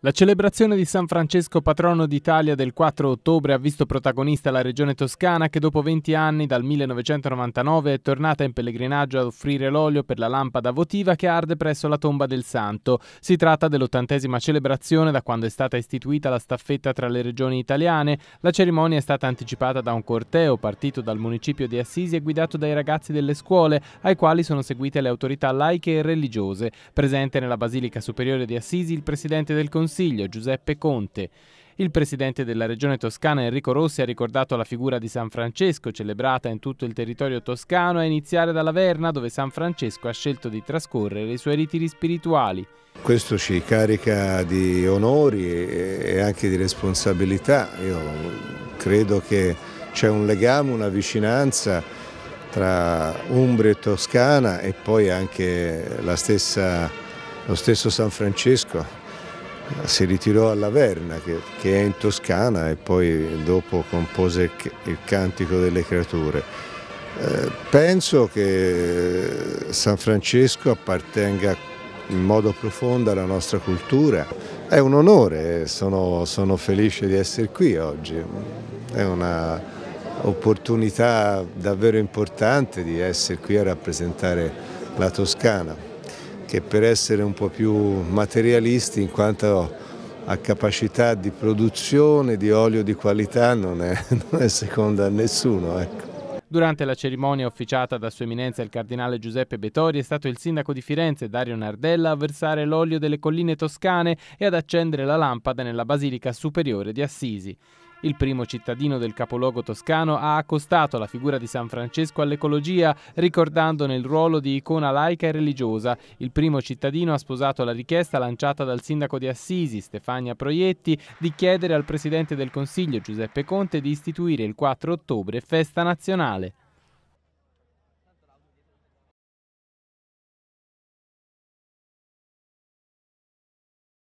La celebrazione di San Francesco, patrono d'Italia, del 4 ottobre ha visto protagonista la regione toscana che dopo 20 anni, dal 1999, è tornata in pellegrinaggio ad offrire l'olio per la lampada votiva che arde presso la tomba del santo. Si tratta dell'ottantesima celebrazione da quando è stata istituita la staffetta tra le regioni italiane. La cerimonia è stata anticipata da un corteo partito dal municipio di Assisi e guidato dai ragazzi delle scuole, ai quali sono seguite le autorità laiche e religiose. Presente nella Basilica Superiore di Assisi il presidente del Consiglio Consiglio Giuseppe Conte. Il presidente della regione toscana Enrico Rossi ha ricordato la figura di San Francesco, celebrata in tutto il territorio toscano, a iniziare dalla Verna, dove San Francesco ha scelto di trascorrere i suoi ritiri spirituali. Questo ci carica di onori e anche di responsabilità. Io credo che c'è un legame, una vicinanza tra Umbria e Toscana e poi anche stessa, lo stesso San Francesco si ritirò a Laverna che, che, è in Toscana e poi dopo compose il Cantico delle Creature. Eh, penso che San Francesco appartenga in modo profondo alla nostra cultura. È un onore, eh, sono, sono felice di essere qui oggi, è un'opportunità davvero importante di essere qui a rappresentare la Toscana che per essere un po' più materialisti in quanto a capacità di produzione di olio di qualità non è, non è seconda a nessuno. Ecco. Durante la cerimonia officiata da Sua Eminenza il Cardinale Giuseppe Betori è stato il sindaco di Firenze Dario Nardella a versare l'olio delle colline toscane e ad accendere la lampada nella Basilica Superiore di Assisi. Il primo cittadino del capoluogo toscano ha accostato la figura di San Francesco all'ecologia, ricordandone il ruolo di icona laica e religiosa. Il primo cittadino ha sposato la richiesta lanciata dal sindaco di Assisi, Stefania Proietti, di chiedere al presidente del Consiglio, Giuseppe Conte, di istituire il 4 ottobre festa nazionale.